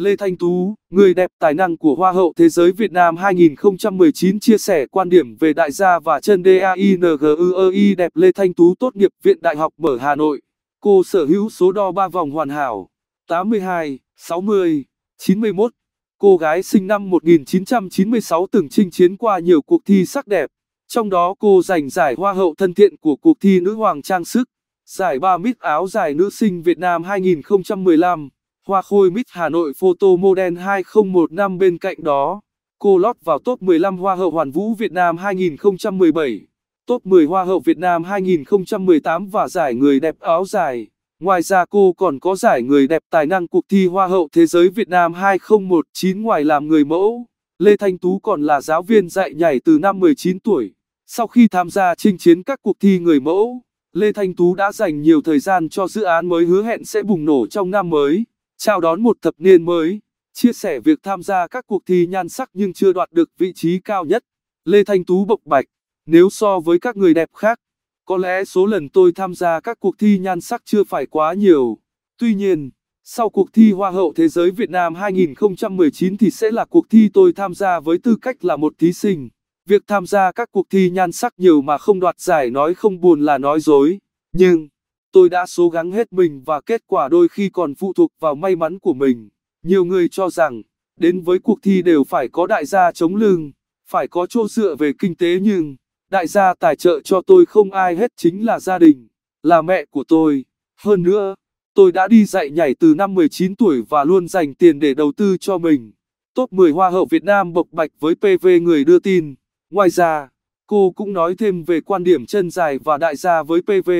Lê Thanh Tú, người đẹp tài năng của Hoa hậu Thế giới Việt Nam 2019 chia sẻ quan điểm về đại gia và chân DAINGUEI đẹp Lê Thanh Tú tốt nghiệp Viện Đại học mở Hà Nội. Cô sở hữu số đo 3 vòng hoàn hảo, 82, 60, 91. Cô gái sinh năm 1996 từng chinh chiến qua nhiều cuộc thi sắc đẹp, trong đó cô giành giải Hoa hậu thân thiện của cuộc thi Nữ Hoàng Trang Sức, giải 3 mít áo dài nữ sinh Việt Nam 2015. Hoa khôi Miss Hà Nội Photo Model 2015 bên cạnh đó, cô lót vào top 15 Hoa hậu Hoàn vũ Việt Nam 2017, top 10 Hoa hậu Việt Nam 2018 và giải người đẹp áo dài. Ngoài ra cô còn có giải người đẹp tài năng cuộc thi Hoa hậu Thế giới Việt Nam 2019 ngoài làm người mẫu. Lê Thanh Tú còn là giáo viên dạy nhảy từ năm 19 tuổi. Sau khi tham gia chinh chiến các cuộc thi người mẫu, Lê Thanh Tú đã dành nhiều thời gian cho dự án mới hứa hẹn sẽ bùng nổ trong năm mới chào đón một thập niên mới, chia sẻ việc tham gia các cuộc thi nhan sắc nhưng chưa đoạt được vị trí cao nhất. Lê Thanh Tú bộc bạch, nếu so với các người đẹp khác, có lẽ số lần tôi tham gia các cuộc thi nhan sắc chưa phải quá nhiều. Tuy nhiên, sau cuộc thi Hoa hậu Thế giới Việt Nam 2019 thì sẽ là cuộc thi tôi tham gia với tư cách là một thí sinh. Việc tham gia các cuộc thi nhan sắc nhiều mà không đoạt giải nói không buồn là nói dối. Nhưng, tôi đã cố gắng hết mình và kết quả đôi khi còn phụ thuộc vào may mắn của mình. Nhiều người cho rằng, đến với cuộc thi đều phải có đại gia chống lưng, phải có chỗ dựa về kinh tế nhưng, đại gia tài trợ cho tôi không ai hết chính là gia đình, là mẹ của tôi. Hơn nữa, tôi đã đi dạy nhảy từ năm 19 tuổi và luôn dành tiền để đầu tư cho mình. Top 10 Hoa hậu Việt Nam bộc bạch với PV người đưa tin. Ngoài ra, cô cũng nói thêm về quan điểm chân dài và đại gia với PV.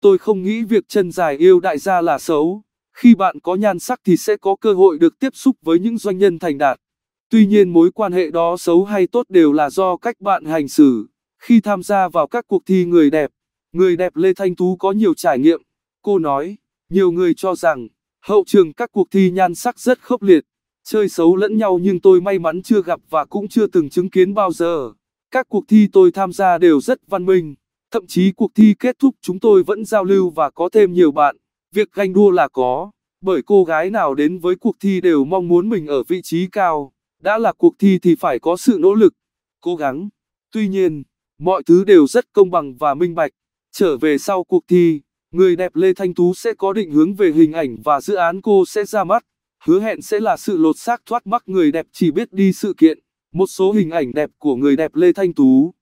Tôi không nghĩ việc chân dài yêu đại gia là xấu. Khi bạn có nhan sắc thì sẽ có cơ hội được tiếp xúc với những doanh nhân thành đạt. Tuy nhiên mối quan hệ đó xấu hay tốt đều là do cách bạn hành xử. Khi tham gia vào các cuộc thi người đẹp, người đẹp Lê Thanh Tú có nhiều trải nghiệm. Cô nói, nhiều người cho rằng, hậu trường các cuộc thi nhan sắc rất khốc liệt, chơi xấu lẫn nhau nhưng tôi may mắn chưa gặp và cũng chưa từng chứng kiến bao giờ. Các cuộc thi tôi tham gia đều rất văn minh. Thậm chí cuộc thi kết thúc chúng tôi vẫn giao lưu và có thêm nhiều bạn. Việc ganh đua là có, bởi cô gái nào đến với cuộc thi đều mong muốn mình ở vị trí cao. Đã là cuộc thi thì phải có sự nỗ lực, cố gắng. Tuy nhiên, mọi thứ đều rất công bằng và minh bạch. Trở về sau cuộc thi, người đẹp Lê Thanh Tú sẽ có định hướng về hình ảnh và dự án cô sẽ ra mắt. Hứa hẹn sẽ là sự lột xác thoát mắc người đẹp chỉ biết đi sự kiện. Một số hình ảnh đẹp của người đẹp Lê Thanh Tú